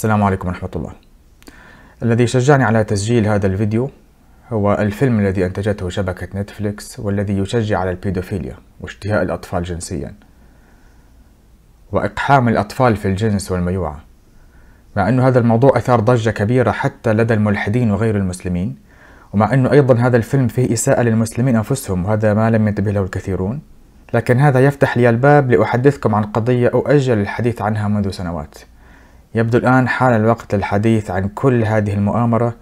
السلام عليكم ورحمة الله الذي شجعني على تسجيل هذا الفيديو هو الفيلم الذي أنتجته شبكة نتفليكس والذي يشجع على البيدوفيليا واشتهاء الأطفال جنسيا وإقحام الأطفال في الجنس والميوعة مع أن هذا الموضوع أثار ضجة كبيرة حتى لدى الملحدين وغير المسلمين ومع أنه أيضا هذا الفيلم فيه إساءة للمسلمين أنفسهم وهذا ما لم ينتبه له الكثيرون لكن هذا يفتح لي الباب لأحدثكم عن قضية أؤجل الحديث عنها منذ سنوات يبدو الآن حان الوقت للحديث عن كل هذه المؤامرة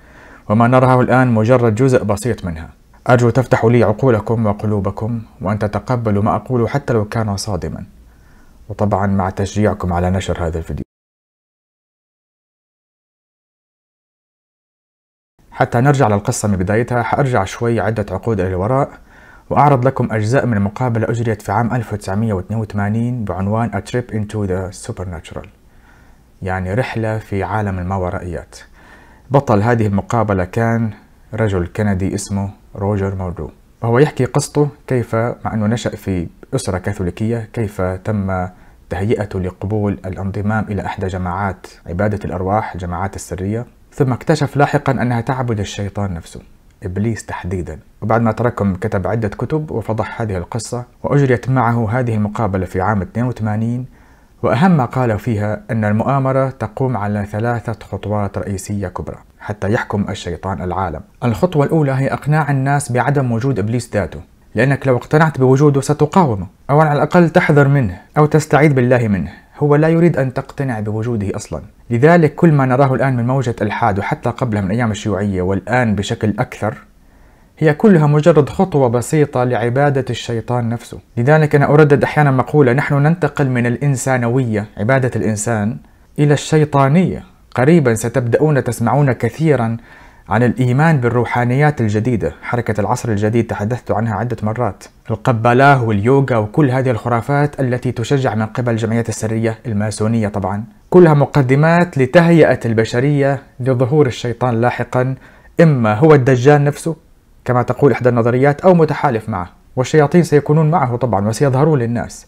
وما نراه الآن مجرد جزء بسيط منها أرجو تفتحوا لي عقولكم وقلوبكم وأن تتقبلوا ما أقوله حتى لو كان صادما وطبعا مع تشجيعكم على نشر هذا الفيديو حتى نرجع للقصة من بدايتها حأرجع شوي عدة عقود إلى الوراء وأعرض لكم أجزاء من مقابلة أجريت في عام 1982 بعنوان A Trip into the Supernatural يعني رحلة في عالم الماورائيات بطل هذه المقابلة كان رجل كندي اسمه روجر موردو وهو يحكي قصته كيف مع أنه نشأ في أسرة كاثوليكية كيف تم تهيئته لقبول الانضمام إلى إحدى جماعات عبادة الأرواح الجماعات السرية ثم اكتشف لاحقا أنها تعبد الشيطان نفسه إبليس تحديدا وبعد ما تركهم كتب عدة كتب وفضح هذه القصة وأجريت معه هذه المقابلة في عام 82 وأهم ما قال فيها أن المؤامرة تقوم على ثلاثة خطوات رئيسية كبرى حتى يحكم الشيطان العالم الخطوة الأولى هي إقناع الناس بعدم وجود إبليس ذاته لأنك لو اقتنعت بوجوده ستقاومه أو على الأقل تحذر منه أو تستعيذ بالله منه هو لا يريد أن تقتنع بوجوده أصلا لذلك كل ما نراه الآن من موجة ألحاد وحتى قبلها من أيام الشيوعية والآن بشكل أكثر هي كلها مجرد خطوة بسيطة لعبادة الشيطان نفسه لذلك أنا أردد أحيانا مقولة نحن ننتقل من الإنسانوية عبادة الإنسان إلى الشيطانية قريبا ستبدأون تسمعون كثيرا عن الإيمان بالروحانيات الجديدة حركة العصر الجديد تحدثت عنها عدة مرات القبالاه واليوغا وكل هذه الخرافات التي تشجع من قبل الجمعيات السرية الماسونية طبعا كلها مقدمات لتهيئة البشرية لظهور الشيطان لاحقا إما هو الدجال نفسه كما تقول إحدى النظريات أو متحالف معه والشياطين سيكونون معه طبعا وسيظهرون للناس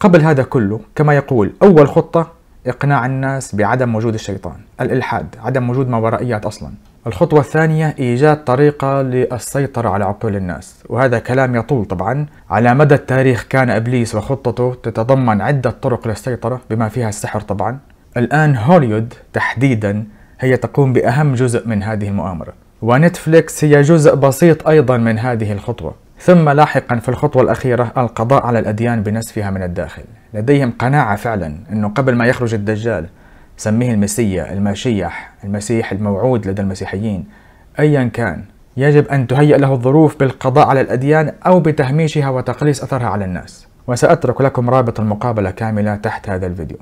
قبل هذا كله كما يقول أول خطة إقناع الناس بعدم وجود الشيطان الإلحاد عدم وجود ما ورائيات أصلا الخطوة الثانية إيجاد طريقة للسيطرة على عقول الناس وهذا كلام يطول طبعا على مدى التاريخ كان إبليس وخطته تتضمن عدة طرق للسيطرة بما فيها السحر طبعا الآن هوليود تحديدا هي تقوم بأهم جزء من هذه المؤامرة ونتفليكس هي جزء بسيط أيضا من هذه الخطوة ثم لاحقا في الخطوة الأخيرة القضاء على الأديان بنسفها من الداخل لديهم قناعة فعلا أنه قبل ما يخرج الدجال سميه المسيا المشيح المسيح الموعود لدى المسيحيين أيا كان يجب أن تهيئ له الظروف بالقضاء على الأديان أو بتهميشها وتقليص أثرها على الناس وسأترك لكم رابط المقابلة كاملة تحت هذا الفيديو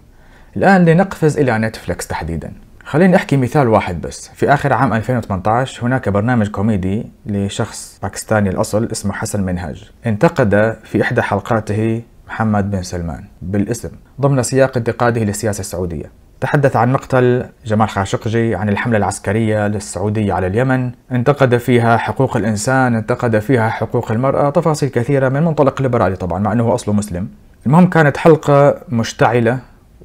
الآن لنقفز إلى نتفلكس تحديداً خليني أحكي مثال واحد بس في آخر عام 2018 هناك برنامج كوميدي لشخص باكستاني الأصل اسمه حسن منهج انتقد في إحدى حلقاته محمد بن سلمان بالاسم ضمن سياق انتقاده للسياسة السعودية تحدث عن مقتل جمال خاشقجي عن الحملة العسكرية للسعودية على اليمن انتقد فيها حقوق الإنسان انتقد فيها حقوق المرأة تفاصيل كثيرة من منطلق ليبرالي طبعا مع أنه أصله مسلم المهم كانت حلقة مشتعلة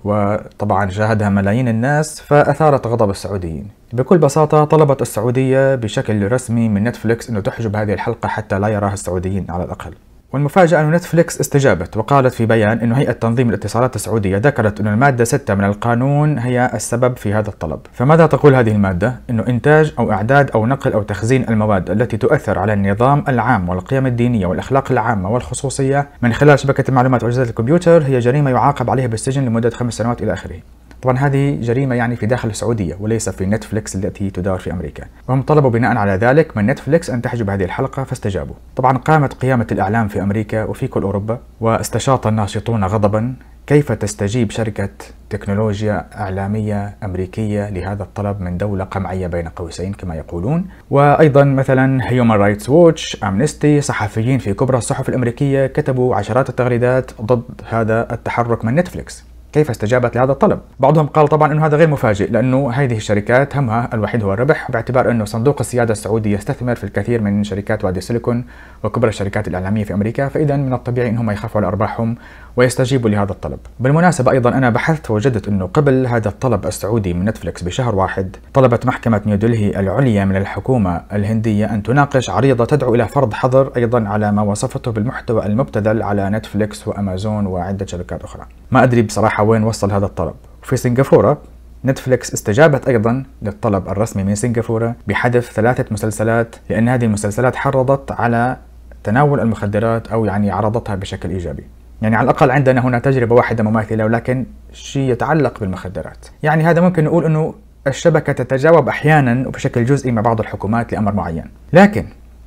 وطبعا شاهدها ملايين الناس فأثارت غضب السعوديين بكل بساطة طلبت السعودية بشكل رسمي من نتفليكس أنه تحجب هذه الحلقة حتى لا يراها السعوديين على الأقل والمفاجأة أن نتفليكس استجابت وقالت في بيان أن هيئة تنظيم الاتصالات السعودية ذكرت أن المادة 6 من القانون هي السبب في هذا الطلب فماذا تقول هذه المادة؟ أنه إنتاج أو إعداد أو نقل أو تخزين المواد التي تؤثر على النظام العام والقيم الدينية والأخلاق العامة والخصوصية من خلال شبكة المعلومات وأجهزة الكمبيوتر هي جريمة يعاقب عليها بالسجن لمدة خمس سنوات إلى آخره طبعا هذه جريمة يعني في داخل السعودية وليس في نتفليكس التي تدار في أمريكا وهم طلبوا بناء على ذلك من نتفليكس أن تحجب هذه الحلقة فاستجابوا طبعا قامت قيامة الإعلام في أمريكا وفي كل أوروبا واستشاط الناشطون غضبا كيف تستجيب شركة تكنولوجيا إعلامية أمريكية لهذا الطلب من دولة قمعية بين قوسين كما يقولون وأيضا مثلا هيومن رايتس ووتش امنيستي صحفيين في كبرى الصحف الأمريكية كتبوا عشرات التغريدات ضد هذا التحرك من نتفليكس كيف استجابت لهذا الطلب بعضهم قال طبعا أنه هذا غير مفاجئ لأنه هذه الشركات همها الوحيد هو الربح باعتبار أنه صندوق السيادة السعودي يستثمر في الكثير من شركات وادي سيليكون وكبرى الشركات الإعلامية في أمريكا فإذا من الطبيعي أنهم يخافوا على أرباحهم ويستجيبوا لهذا الطلب بالمناسبة أيضا أنا بحثت ووجدت أنه قبل هذا الطلب السعودي من نتفلكس بشهر واحد طلبت محكمة نيودلهي العليا من الحكومة الهندية أن تناقش عريضة تدعو إلى فرض حظر أيضا على ما وصفته بالمحتوى المبتذل على نتفلكس وأمازون وعدة شركات أخرى ما أدري بصراحة وين وصل هذا الطلب في سنغافورة نتفليكس استجابت أيضا للطلب الرسمي من سنغافورة بحذف ثلاثة مسلسلات لأن هذه المسلسلات حرضت على تناول المخدرات أو يعني عرضتها بشكل إيجابي يعني على الأقل عندنا هنا تجربة واحدة مماثلة ولكن شيء يتعلق بالمخدرات يعني هذا ممكن نقول أنه الشبكة تتجاوب أحيانا وبشكل جزئي مع بعض الحكومات لأمر معين لكن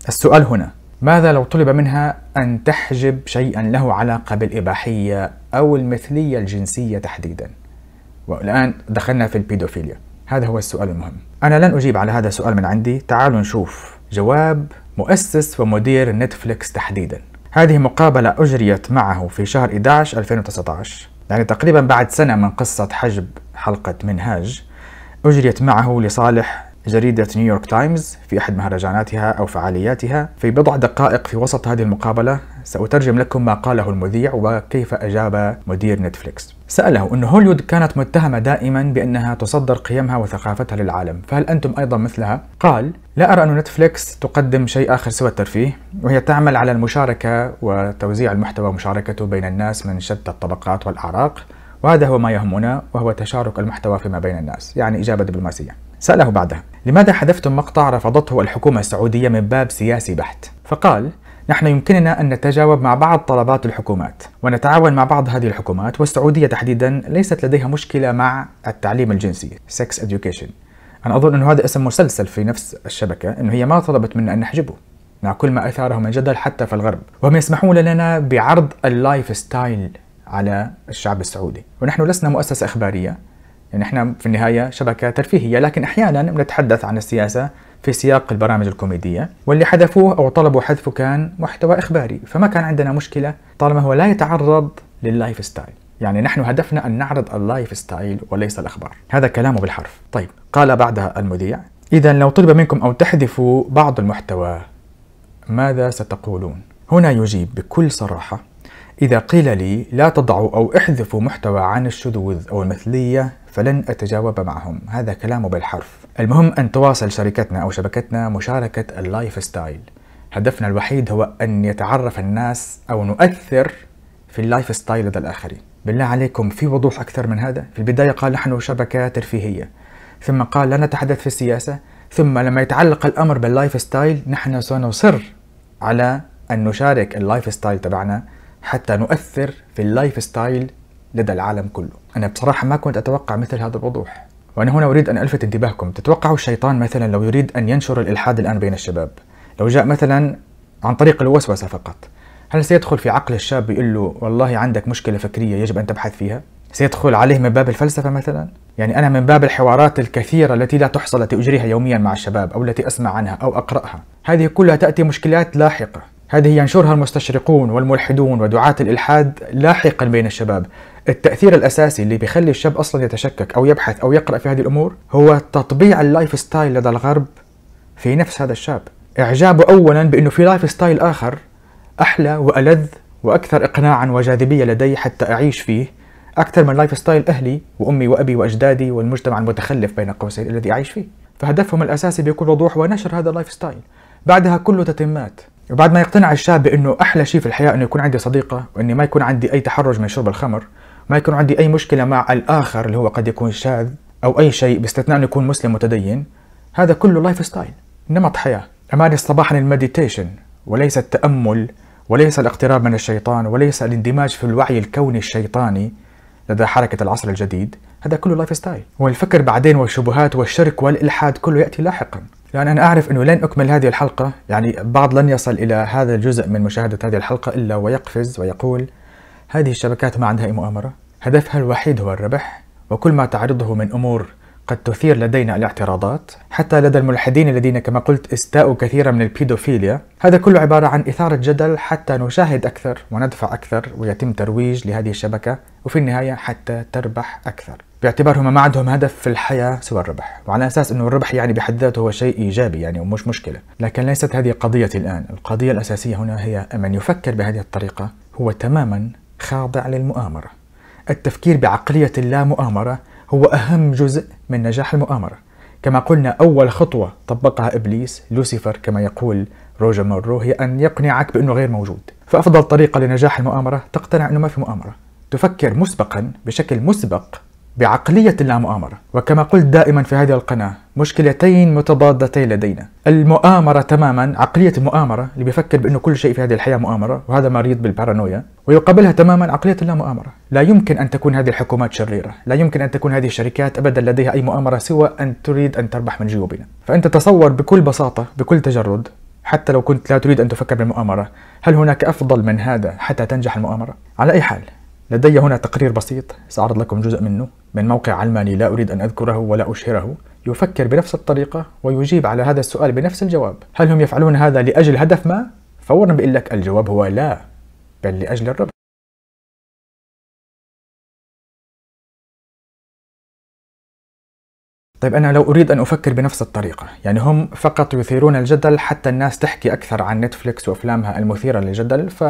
السؤال هنا ماذا لو طلب منها أن تحجب شيئا له علاقة بالإباحية أو المثلية الجنسية تحديدا والآن دخلنا في البيدوفيليا هذا هو السؤال المهم أنا لن أجيب على هذا السؤال من عندي تعالوا نشوف جواب مؤسس ومدير نتفليكس تحديدا هذه مقابلة أجريت معه في شهر 11 2019 يعني تقريبا بعد سنة من قصة حجب حلقة منهاج أجريت معه لصالح جريدة نيويورك تايمز في أحد مهرجاناتها أو فعالياتها في بضع دقائق في وسط هذه المقابلة سأترجم لكم ما قاله المذيع وكيف أجاب مدير نتفليكس سأله أن هوليوود كانت متهمة دائما بأنها تصدر قيمها وثقافتها للعالم فهل أنتم أيضا مثلها؟ قال لا أرى أن نتفليكس تقدم شيء آخر سوى الترفيه وهي تعمل على المشاركة وتوزيع المحتوى ومشاركته بين الناس من شتى الطبقات والأعراق وهذا هو ما يهمنا وهو تشارك المحتوى فيما بين الناس يعني إجابة دبلوماسية سأله بعدها لماذا حذفتم مقطع رفضته الحكومة السعودية من باب سياسي بحت؟ فقال نحن يمكننا أن نتجاوب مع بعض طلبات الحكومات ونتعاون مع بعض هذه الحكومات والسعودية تحديدا ليست لديها مشكلة مع التعليم الجنسي sex education أنا أظن أنه هذا اسم مسلسل في نفس الشبكة أنه هي ما طلبت منا أن نحجبه مع كل ما أثاره من جدل حتى في الغرب وهم يسمحون لنا بعرض اللايف ستايل على الشعب السعودي ونحن لسنا مؤسسة إخبارية يعني احنا في النهايه شبكه ترفيهيه لكن احيانا بنتحدث عن السياسه في سياق البرامج الكوميديه واللي حذفوه او طلبوا حذفه كان محتوى اخباري فما كان عندنا مشكله طالما هو لا يتعرض لللايف ستايل يعني نحن هدفنا ان نعرض اللايف ستايل وليس الاخبار هذا كلامه بالحرف طيب قال بعدها المذيع اذا لو طلب منكم او تحذفوا بعض المحتوى ماذا ستقولون هنا يجيب بكل صراحه إذا قيل لي لا تضعوا أو احذفوا محتوى عن الشذوذ أو المثلية فلن أتجاوب معهم هذا كلامه بالحرف المهم أن تواصل شركتنا أو شبكتنا مشاركة اللايف ستايل هدفنا الوحيد هو أن يتعرف الناس أو نؤثر في اللايف ستايل لدى الآخرين بالله عليكم في وضوح أكثر من هذا في البداية قال نحن شبكة ترفيهية ثم قال لا نتحدث في السياسة ثم لما يتعلق الأمر باللايف ستايل نحن سنصر على أن نشارك اللايف ستايل تبعنا حتى نؤثر في اللايف ستايل لدى العالم كله أنا بصراحة ما كنت أتوقع مثل هذا الوضوح وأنا هنا أريد أن ألفت انتباهكم تتوقعوا الشيطان مثلا لو يريد أن ينشر الإلحاد الآن بين الشباب لو جاء مثلا عن طريق الوسوسة فقط هل سيدخل في عقل الشاب يقول له والله عندك مشكلة فكرية يجب أن تبحث فيها؟ سيدخل عليه من باب الفلسفة مثلا؟ يعني أنا من باب الحوارات الكثيرة التي لا تحصى التي أجريها يوميا مع الشباب أو التي أسمع عنها أو أقرأها هذه كلها تأتي مشكلات لاحقة هذه ينشرها المستشرقون والملحدون ودعاة الإلحاد لاحقا بين الشباب التاثير الاساسي اللي بيخلي الشاب اصلا يتشكك او يبحث او يقرا في هذه الامور هو تطبيع اللايف ستايل لدى الغرب في نفس هذا الشاب اعجابه اولا بانه في لايف ستايل اخر احلى والذ واكثر اقناعا وجاذبيه لدي حتى اعيش فيه اكثر من لايف ستايل اهلي وامي وابي واجدادي والمجتمع المتخلف بين قوسين الذي اعيش فيه فهدفهم الاساسي بكل وضوح هو نشر هذا اللايف ستايل بعدها كله تتمات وبعد ما يقتنع الشاب بانه احلى شيء في الحياه انه يكون عندي صديقه واني ما يكون عندي اي تحرج من شرب الخمر ما يكون عندي أي مشكلة مع الآخر اللي هو قد يكون شاذ أو أي شيء باستثناء أنه يكون مسلم متدين هذا كله لايف ستايل نمط حياة أماني الصباح للمديتيشن المديتيشن وليس التأمل وليس الاقتراب من الشيطان وليس الاندماج في الوعي الكوني الشيطاني لدى حركة العصر الجديد هذا كله لايف ستايل والفكر بعدين والشبهات والشرك والإلحاد كله يأتي لاحقا لأن يعني أنا أعرف أنه لن أكمل هذه الحلقة يعني بعض لن يصل إلى هذا الجزء من مشاهدة هذه الحلقة إلا ويقفز ويقول هذه الشبكات ما عندها أي مؤامرة هدفها الوحيد هو الربح وكل ما تعرضه من أمور قد تثير لدينا الاعتراضات حتى لدى الملحدين الذين كما قلت استاءوا كثيرا من البيدوفيليا هذا كله عبارة عن إثارة جدل حتى نشاهد أكثر وندفع أكثر ويتم ترويج لهذه الشبكة وفي النهاية حتى تربح أكثر باعتبارهم ما عندهم هدف في الحياة سوى الربح وعلى أساس أنه الربح يعني بحد ذاته هو شيء إيجابي يعني ومش مشكلة لكن ليست هذه قضيتي الآن القضية الأساسية هنا هي من يفكر بهذه الطريقة هو تماما خاضع للمؤامرة التفكير بعقلية اللامؤامرة هو أهم جزء من نجاح المؤامرة كما قلنا أول خطوة طبقها إبليس لوسيفر كما يقول روجر مورو هي أن يقنعك بأنه غير موجود فأفضل طريقة لنجاح المؤامرة تقتنع أنه ما في مؤامرة تفكر مسبقا بشكل مسبق بعقلية اللامؤامرة وكما قلت دائما في هذه القناة مشكلتين متضادتين لدينا المؤامرة تماما عقلية المؤامرة اللي بيفكر بأنه كل شيء في هذه الحياة مؤامرة وهذا مريض بالبارانويا ويقابلها تماما عقلية اللامؤامرة لا يمكن أن تكون هذه الحكومات شريرة لا يمكن أن تكون هذه الشركات أبدا لديها أي مؤامرة سوى أن تريد أن تربح من جيوبنا فأنت تصور بكل بساطة بكل تجرد حتى لو كنت لا تريد أن تفكر بالمؤامرة هل هناك أفضل من هذا حتى تنجح المؤامرة؟ على أي حال لدي هنا تقرير بسيط سأعرض لكم جزء منه من موقع علماني لا أريد أن أذكره ولا أشهره يفكر بنفس الطريقة ويجيب على هذا السؤال بنفس الجواب هل هم يفعلون هذا لأجل هدف ما؟ فورا بيقول لك الجواب هو لا بل لأجل الربح طيب أنا لو أريد أن أفكر بنفس الطريقة يعني هم فقط يثيرون الجدل حتى الناس تحكي أكثر عن نتفليكس وأفلامها المثيرة للجدل ف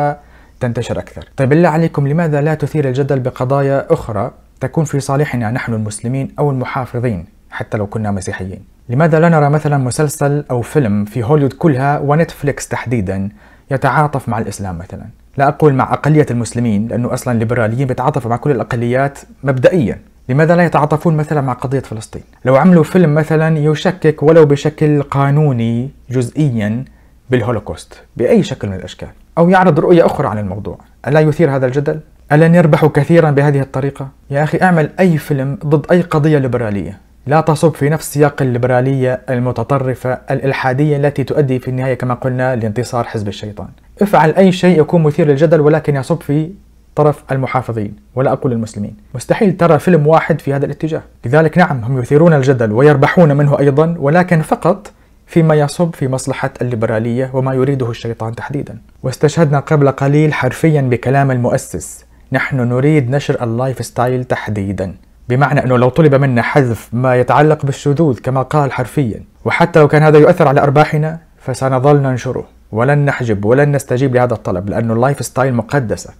تنتشر أكثر طيب بالله عليكم لماذا لا تثير الجدل بقضايا أخرى تكون في صالحنا نحن المسلمين أو المحافظين حتى لو كنا مسيحيين لماذا لا نرى مثلا مسلسل أو فيلم في هوليوود كلها ونتفليكس تحديدا يتعاطف مع الإسلام مثلا لا أقول مع أقلية المسلمين لأنه أصلا الليبراليين بيتعاطفوا مع كل الأقليات مبدئيا لماذا لا يتعاطفون مثلا مع قضية فلسطين؟ لو عملوا فيلم مثلا يشكك ولو بشكل قانوني جزئيا بالهولوكوست بأي شكل من الأشكال أو يعرض رؤية أخرى عن الموضوع ألا يثير هذا الجدل؟ ألا يربح كثيرا بهذه الطريقة؟ يا أخي اعمل أي فيلم ضد أي قضية ليبرالية لا تصب في نفس سياق الليبرالية المتطرفة الإلحادية التي تؤدي في النهاية كما قلنا لانتصار حزب الشيطان افعل أي شيء يكون مثير للجدل ولكن يصب في طرف المحافظين ولا أقول المسلمين مستحيل ترى فيلم واحد في هذا الاتجاه لذلك نعم هم يثيرون الجدل ويربحون منه أيضا ولكن فقط فيما يصب في مصلحة الليبرالية وما يريده الشيطان تحديدا واستشهدنا قبل قليل حرفيا بكلام المؤسس نحن نريد نشر اللايف ستايل تحديدا بمعنى أنه لو طلب منا حذف ما يتعلق بالشذوذ كما قال حرفيا وحتى لو كان هذا يؤثر على أرباحنا فسنظل ننشره ولن نحجب ولن نستجيب لهذا الطلب لأن اللايف ستايل مقدسة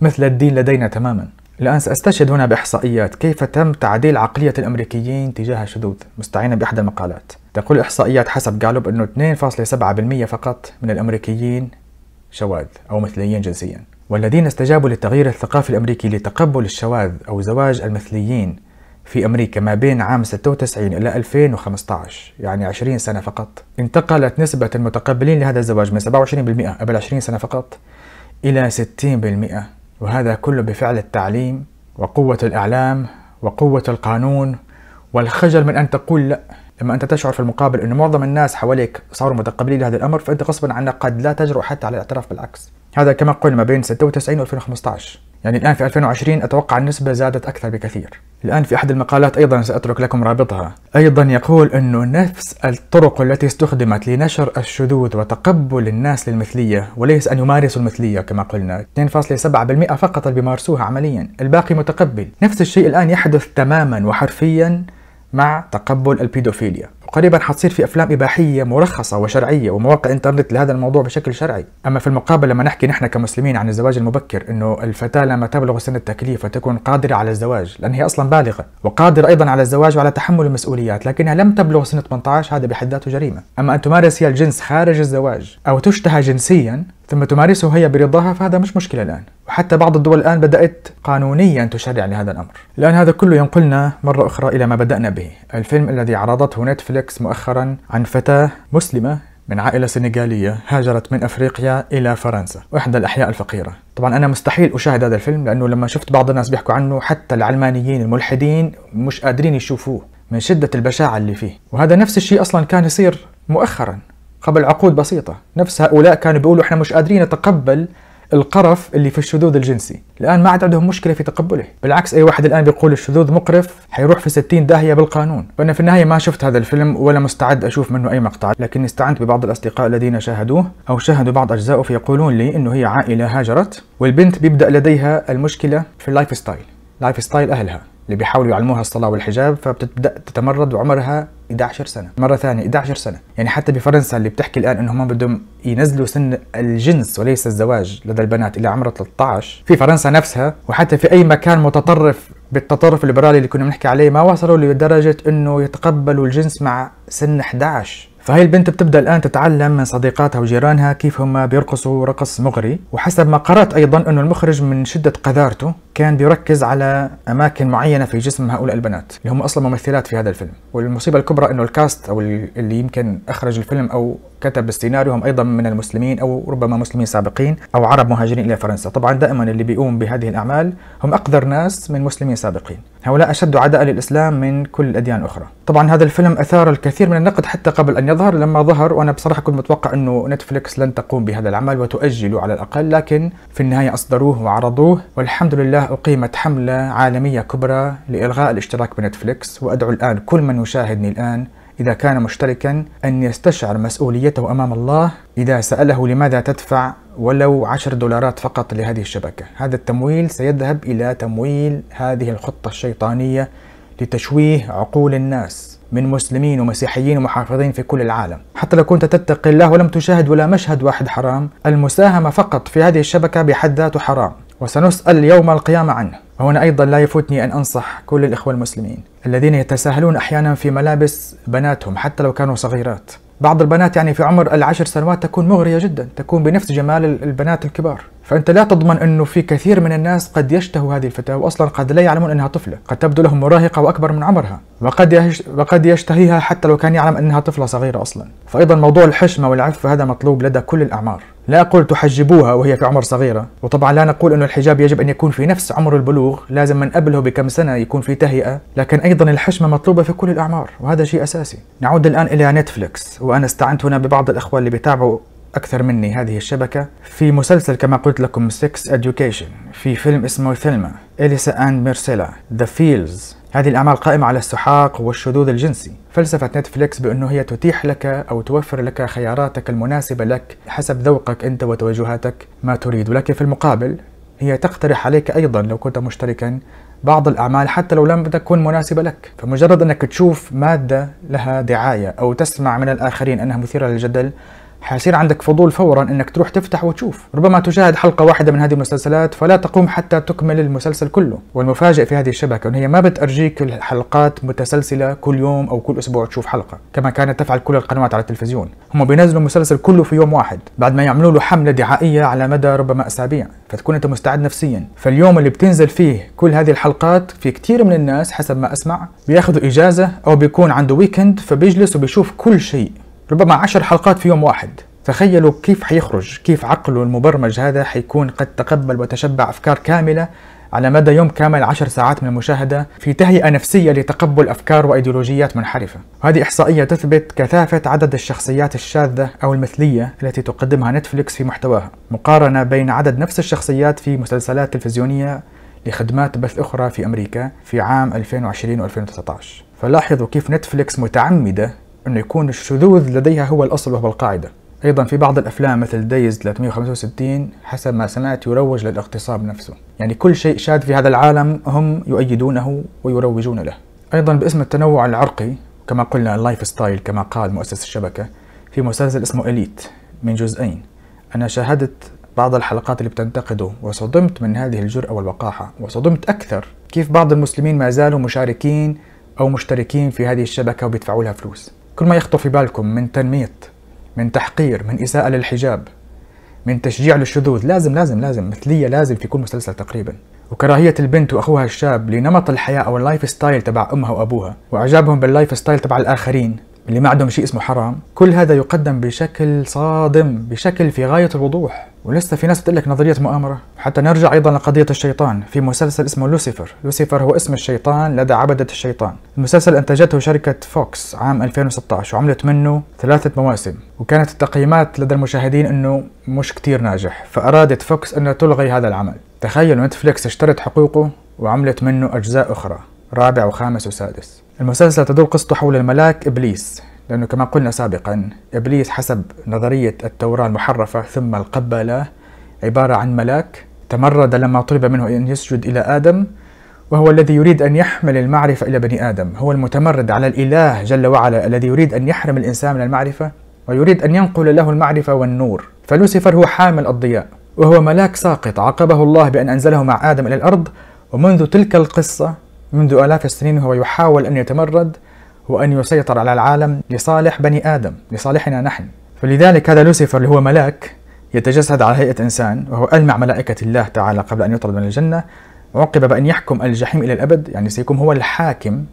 مثل الدين لدينا تماما الآن سأستشهد هنا بإحصائيات كيف تم تعديل عقلية الأمريكيين تجاه الشذوذ مستعينا بإحدى المقالات تقول الإحصائيات حسب جالوب أنه 2.7% فقط من الأمريكيين شواذ أو مثليين جنسيا والذين استجابوا للتغيير الثقافي الأمريكي لتقبل الشواذ أو زواج المثليين في أمريكا ما بين عام 96 إلى 2015 يعني 20 سنة فقط انتقلت نسبة المتقبلين لهذا الزواج من 27% قبل 20 سنة فقط إلى 60% وهذا كله بفعل التعليم وقوة الإعلام وقوة القانون والخجل من أن تقول لأ لما انت تشعر في المقابل انه معظم الناس حواليك صاروا متقبلين لهذا الامر فانت غصبا عنك قد لا تجرؤ حتى على الاعتراف بالعكس هذا كما قلنا ما بين 96 و 2015 يعني الان في 2020 اتوقع النسبه زادت اكثر بكثير الان في احد المقالات ايضا ساترك لكم رابطها ايضا يقول انه نفس الطرق التي استخدمت لنشر الشذوذ وتقبل الناس للمثليه وليس ان يمارسوا المثليه كما قلنا 2.7% فقط اللي بيمارسوها عمليا الباقي متقبل نفس الشيء الان يحدث تماما وحرفيا مع تقبل البيدوفيليا وقريبا حتصير في افلام اباحيه مرخصه وشرعيه ومواقع انترنت لهذا الموضوع بشكل شرعي، اما في المقابل لما نحكي نحن كمسلمين عن الزواج المبكر انه الفتاه لما تبلغ سن التكليف وتكون قادره على الزواج لان هي اصلا بالغه وقادره ايضا على الزواج وعلى تحمل المسؤوليات لكنها لم تبلغ سن 18 هذا بحد ذاته جريمه، اما ان تمارس هي الجنس خارج الزواج او تشتهى جنسيا ثم تمارسه هي برضاها فهذا مش مشكله الان، وحتى بعض الدول الان بدات قانونيا تشرع لهذا الامر، الان هذا كله ينقلنا مره اخرى الى ما بدانا به، الفيلم الذي عرضته نتفلكس نتفليكس مؤخرا عن فتاة مسلمة من عائلة سنغالية هاجرت من أفريقيا إلى فرنسا وإحدى الأحياء الفقيرة طبعا أنا مستحيل أشاهد هذا الفيلم لأنه لما شفت بعض الناس بيحكوا عنه حتى العلمانيين الملحدين مش قادرين يشوفوه من شدة البشاعة اللي فيه وهذا نفس الشيء أصلا كان يصير مؤخرا قبل عقود بسيطة نفس هؤلاء كانوا بيقولوا إحنا مش قادرين نتقبل القرف اللي في الشذوذ الجنسي الان ما عاد عندهم مشكله في تقبله بالعكس اي واحد الان بيقول الشذوذ مقرف حيروح في 60 داهيه بالقانون فانا في النهايه ما شفت هذا الفيلم ولا مستعد اشوف منه اي مقطع لكني استعنت ببعض الاصدقاء الذين شاهدوه او شاهدوا بعض اجزائه فيقولون لي انه هي عائله هاجرت والبنت بيبدا لديها المشكله في اللايف ستايل لايف ستايل اهلها اللي بيحاولوا يعلموها الصلاه والحجاب فبتبدا تتمرد وعمرها 11 سنه مره ثانيه 11 سنه يعني حتى بفرنسا اللي بتحكي الان انهم بدهم ينزلوا سن الجنس وليس الزواج لدى البنات الى عمر 13 في فرنسا نفسها وحتى في اي مكان متطرف بالتطرف الليبرالي اللي كنا بنحكي عليه ما وصلوا لدرجه انه يتقبلوا الجنس مع سن 11 فهي البنت بتبدا الان تتعلم من صديقاتها وجيرانها كيف هم بيرقصوا رقص مغري وحسب ما قرات ايضا انه المخرج من شده قذارته كان بيركز على اماكن معينه في جسم هؤلاء البنات اللي هم اصلا ممثلات في هذا الفيلم والمصيبه الكبرى انه الكاست او اللي يمكن اخرج الفيلم او كتب السيناريو هم ايضا من المسلمين او ربما مسلمين سابقين او عرب مهاجرين الى فرنسا طبعا دائما اللي بيقوم بهذه الاعمال هم اقدر ناس من مسلمين سابقين هؤلاء اشد عداء للاسلام من كل الاديان الاخرى طبعا هذا الفيلم اثار الكثير من النقد حتى قبل ان يظهر لما ظهر وانا بصراحه كنت متوقع انه نتفلكس لن تقوم بهذا العمل وتؤجله على الاقل لكن في النهايه اصدروه وعرضوه والحمد لله الله أقيمت حملة عالمية كبرى لإلغاء الاشتراك بنتفليكس وأدعو الآن كل من يشاهدني الآن إذا كان مشتركا أن يستشعر مسؤوليته أمام الله إذا سأله لماذا تدفع ولو 10 دولارات فقط لهذه الشبكة هذا التمويل سيذهب إلى تمويل هذه الخطة الشيطانية لتشويه عقول الناس من مسلمين ومسيحيين ومحافظين في كل العالم حتى لو كنت تتقي الله ولم تشاهد ولا مشهد واحد حرام المساهمة فقط في هذه الشبكة بحد ذاته حرام وسنسأل يوم القيامة عنه وهنا أيضا لا يفوتني أن أنصح كل الإخوة المسلمين الذين يتساهلون أحيانا في ملابس بناتهم حتى لو كانوا صغيرات بعض البنات يعني في عمر العشر سنوات تكون مغرية جدا تكون بنفس جمال البنات الكبار فأنت لا تضمن أنه في كثير من الناس قد يشتهوا هذه الفتاة وأصلا قد لا يعلمون أنها طفلة قد تبدو لهم مراهقة وأكبر من عمرها وقد, وقد يشتهيها حتى لو كان يعلم أنها طفلة صغيرة أصلا فأيضا موضوع الحشمة والعفة هذا مطلوب لدى كل الأعمار لا أقول تحجبوها وهي في عمر صغيرة وطبعا لا نقول أن الحجاب يجب أن يكون في نفس عمر البلوغ لازم من قبله بكم سنة يكون في تهيئة لكن أيضا الحشمة مطلوبة في كل الأعمار وهذا شيء أساسي نعود الآن إلى نتفليكس وأنا استعنت هنا ببعض الأخوة اللي بيتابعوا أكثر مني هذه الشبكة في مسلسل كما قلت لكم Sex Education في فيلم اسمه ثلمة إليسا أند ميرسيلا The Fields هذه الأعمال قائمة على السحاق والشذوذ الجنسي فلسفة نتفليكس بأنه هي تتيح لك أو توفر لك خياراتك المناسبة لك حسب ذوقك أنت وتوجهاتك ما تريد ولكن في المقابل هي تقترح عليك أيضا لو كنت مشتركا بعض الأعمال حتى لو لم تكن مناسبة لك فمجرد أنك تشوف مادة لها دعاية أو تسمع من الآخرين أنها مثيرة للجدل حيصير عندك فضول فورا انك تروح تفتح وتشوف ربما تشاهد حلقه واحده من هذه المسلسلات فلا تقوم حتى تكمل المسلسل كله والمفاجئ في هذه الشبكه ان هي ما بتارجيك الحلقات متسلسله كل يوم او كل اسبوع تشوف حلقه كما كانت تفعل كل القنوات على التلفزيون هم بينزلوا المسلسل كله في يوم واحد بعد ما يعملوا له حمله دعائيه على مدى ربما اسابيع فتكون انت مستعد نفسيا فاليوم اللي بتنزل فيه كل هذه الحلقات في كثير من الناس حسب ما اسمع بياخذوا اجازه او بيكون عنده ويكند فبيجلس وبيشوف كل شيء ربما عشر حلقات في يوم واحد تخيلوا كيف حيخرج كيف عقله المبرمج هذا حيكون قد تقبل وتشبع أفكار كاملة على مدى يوم كامل عشر ساعات من المشاهدة في تهيئة نفسية لتقبل أفكار وأيديولوجيات منحرفة وهذه إحصائية تثبت كثافة عدد الشخصيات الشاذة أو المثلية التي تقدمها نتفليكس في محتواها مقارنة بين عدد نفس الشخصيات في مسلسلات تلفزيونية لخدمات بث أخرى في أمريكا في عام 2020 و 2019 فلاحظوا كيف نتفليكس متعمدة أنه يكون الشذوذ لديها هو الأصل وهو القاعدة أيضا في بعض الأفلام مثل دايز 365 حسب ما سمعت يروج للاغتصاب نفسه يعني كل شيء شاذ في هذا العالم هم يؤيدونه ويروجون له أيضا باسم التنوع العرقي كما قلنا اللايف ستايل كما قال مؤسس الشبكة في مسلسل اسمه إليت من جزئين أنا شاهدت بعض الحلقات اللي بتنتقده وصدمت من هذه الجرأة والوقاحة وصدمت أكثر كيف بعض المسلمين ما زالوا مشاركين أو مشتركين في هذه الشبكة وبيدفعوا لها فلوس كل ما يخطر في بالكم من تنميط من تحقير من إساءة للحجاب من تشجيع للشذوذ لازم لازم لازم مثلية لازم في كل مسلسل تقريبا وكراهية البنت وأخوها الشاب لنمط الحياة أو اللايف ستايل تبع أمها وأبوها وإعجابهم باللايف ستايل تبع الآخرين اللي ما عندهم شيء اسمه حرام كل هذا يقدم بشكل صادم بشكل في غاية الوضوح ولسه في ناس بتقول لك نظرية مؤامرة حتى نرجع أيضا لقضية الشيطان في مسلسل اسمه لوسيفر لوسيفر هو اسم الشيطان لدى عبدة الشيطان المسلسل أنتجته شركة فوكس عام 2016 وعملت منه ثلاثة مواسم وكانت التقييمات لدى المشاهدين أنه مش كتير ناجح فأرادت فوكس أنها تلغي هذا العمل تخيلوا نتفليكس اشترت حقوقه وعملت منه أجزاء أخرى رابع وخامس وسادس المسلسل تدور قصته حول الملاك إبليس لأنه كما قلنا سابقا إبليس حسب نظرية التوراة المحرفة ثم القبلة عبارة عن ملاك تمرد لما طلب منه أن يسجد إلى آدم وهو الذي يريد أن يحمل المعرفة إلى بني آدم هو المتمرد على الإله جل وعلا الذي يريد أن يحرم الإنسان من المعرفة ويريد أن ينقل له المعرفة والنور فلوسيفر هو حامل الضياء وهو ملاك ساقط عاقبه الله بأن أنزله مع آدم إلى الأرض ومنذ تلك القصة منذ آلاف السنين وهو يحاول أن يتمرد وأن يسيطر على العالم لصالح بني آدم لصالحنا نحن فلذلك هذا لوسيفر اللي هو ملاك يتجسد على هيئة إنسان وهو ألمع ملائكة الله تعالى قبل أن يطرد من الجنة عوقب بأن يحكم الجحيم إلى الأبد يعني سيكون هو الحاكم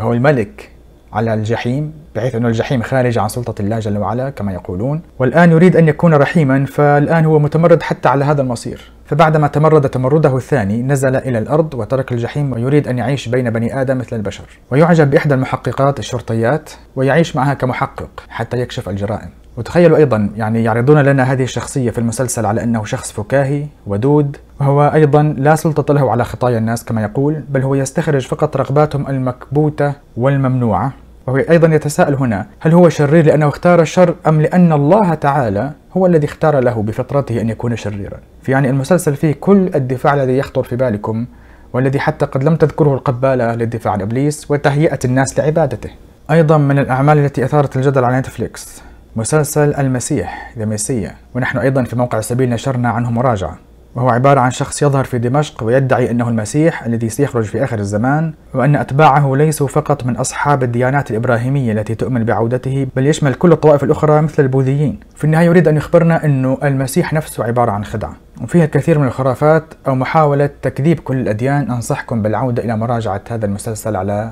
هو الملك على الجحيم بحيث أن الجحيم خارج عن سلطة الله جل وعلا كما يقولون والآن يريد أن يكون رحيما فالآن هو متمرد حتى على هذا المصير فبعدما تمرد تمرده الثاني نزل إلى الأرض وترك الجحيم ويريد أن يعيش بين بني آدم مثل البشر ويعجب بإحدى المحققات الشرطيات ويعيش معها كمحقق حتى يكشف الجرائم وتخيلوا أيضا يعني يعرضون لنا هذه الشخصية في المسلسل على أنه شخص فكاهي ودود وهو أيضا لا سلطة له على خطايا الناس كما يقول بل هو يستخرج فقط رغباتهم المكبوتة والممنوعة وهو أيضا يتساءل هنا هل هو شرير لأنه اختار الشر أم لأن الله تعالى هو الذي اختار له بفطرته أن يكون شريرا فيعني المسلسل فيه كل الدفاع الذي يخطر في بالكم والذي حتى قد لم تذكره القبالة للدفاع عن إبليس وتهيئة الناس لعبادته أيضا من الأعمال التي أثارت الجدل على نتفليكس مسلسل المسيح ذا ميسية ونحن أيضا في موقع سبيل نشرنا عنه مراجعة وهو عبارة عن شخص يظهر في دمشق ويدعي أنه المسيح الذي سيخرج في آخر الزمان وأن أتباعه ليسوا فقط من أصحاب الديانات الإبراهيمية التي تؤمن بعودته بل يشمل كل الطوائف الأخرى مثل البوذيين في النهاية يريد أن يخبرنا أنه المسيح نفسه عبارة عن خدعة وفيها الكثير من الخرافات أو محاولة تكذيب كل الأديان أنصحكم بالعودة إلى مراجعة هذا المسلسل على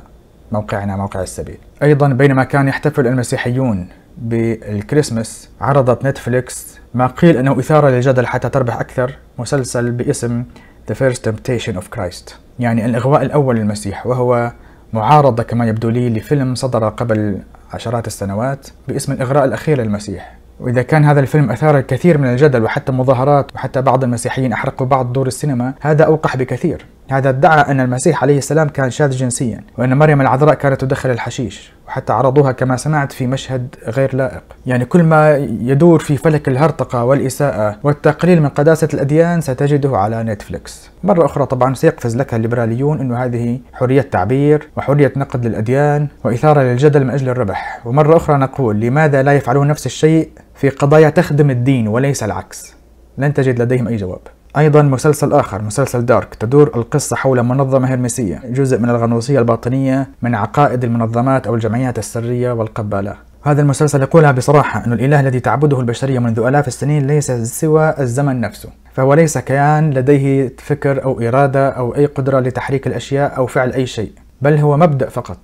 موقعنا موقع السبيل أيضا بينما كان يحتفل المسيحيون بالكريسماس عرضت نتفليكس ما قيل أنه إثارة للجدل حتى تربح أكثر مسلسل باسم The First Temptation of Christ يعني الإغواء الأول للمسيح وهو معارضة كما يبدو لي لفيلم صدر قبل عشرات السنوات باسم الإغراء الأخير للمسيح وإذا كان هذا الفيلم أثار الكثير من الجدل وحتى مظاهرات وحتى بعض المسيحيين أحرقوا بعض دور السينما هذا أوقح بكثير هذا ادعى أن المسيح عليه السلام كان شاذ جنسيا وأن مريم العذراء كانت تدخل الحشيش وحتى عرضوها كما سمعت في مشهد غير لائق يعني كل ما يدور في فلك الهرطقة والإساءة والتقليل من قداسة الأديان ستجده على نتفلكس مرة أخرى طبعا سيقفز لك الليبراليون أنه هذه حرية تعبير وحرية نقد للأديان وإثارة للجدل من أجل الربح ومرة أخرى نقول لماذا لا يفعلون نفس الشيء في قضايا تخدم الدين وليس العكس لن تجد لديهم أي جواب أيضا مسلسل آخر مسلسل دارك تدور القصة حول منظمة هرمسية جزء من الغنوصية الباطنية من عقائد المنظمات أو الجمعيات السرية والقبالة هذا المسلسل يقولها بصراحة أن الإله الذي تعبده البشرية منذ آلاف السنين ليس سوى الزمن نفسه فهو ليس كيان لديه فكر أو إرادة أو أي قدرة لتحريك الأشياء أو فعل أي شيء بل هو مبدأ فقط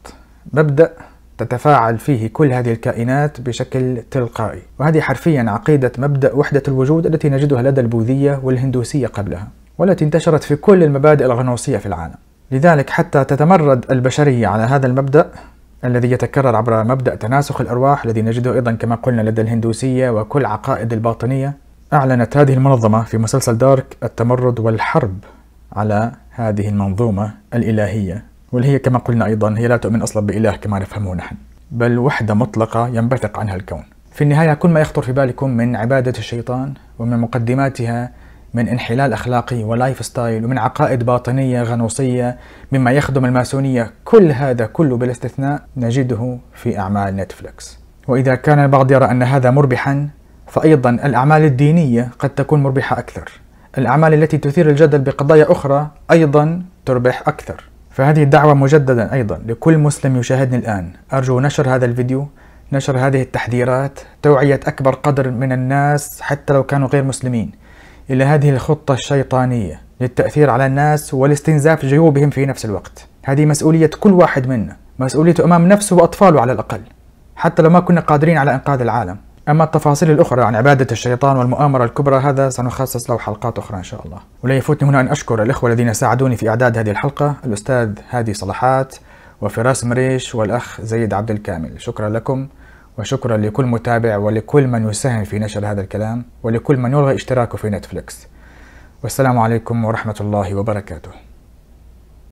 مبدأ تتفاعل فيه كل هذه الكائنات بشكل تلقائي وهذه حرفيا عقيدة مبدأ وحدة الوجود التي نجدها لدى البوذية والهندوسية قبلها والتي انتشرت في كل المبادئ الغنوصية في العالم لذلك حتى تتمرد البشرية على هذا المبدأ الذي يتكرر عبر مبدأ تناسخ الأرواح الذي نجده أيضا كما قلنا لدى الهندوسية وكل عقائد الباطنية أعلنت هذه المنظمة في مسلسل دارك التمرد والحرب على هذه المنظومة الإلهية واللي هي كما قلنا أيضا هي لا تؤمن أصلا بإله كما نفهمه نحن بل وحدة مطلقة ينبثق عنها الكون في النهاية كل ما يخطر في بالكم من عبادة الشيطان ومن مقدماتها من انحلال أخلاقي ولايف ستايل ومن عقائد باطنية غنوصية مما يخدم الماسونية كل هذا كله بلا استثناء نجده في أعمال نتفليكس وإذا كان البعض يرى أن هذا مربحا فأيضا الأعمال الدينية قد تكون مربحة أكثر الأعمال التي تثير الجدل بقضايا أخرى أيضا تربح أكثر فهذه الدعوة مجددا أيضا لكل مسلم يشاهدني الآن أرجو نشر هذا الفيديو نشر هذه التحذيرات توعية أكبر قدر من الناس حتى لو كانوا غير مسلمين إلى هذه الخطة الشيطانية للتأثير على الناس والاستنزاف جيوبهم في نفس الوقت هذه مسؤولية كل واحد منا مسؤوليته أمام نفسه وأطفاله على الأقل حتى لو ما كنا قادرين على إنقاذ العالم أما التفاصيل الأخرى عن عبادة الشيطان والمؤامرة الكبرى هذا سنخصص له حلقات أخرى إن شاء الله ولا يفوتني هنا أن أشكر الإخوة الذين ساعدوني في إعداد هذه الحلقة الأستاذ هادي صلاحات وفراس مريش والأخ زيد عبد الكامل شكرا لكم وشكرا لكل متابع ولكل من يساهم في نشر هذا الكلام ولكل من يلغي اشتراكه في نتفليكس والسلام عليكم ورحمة الله وبركاته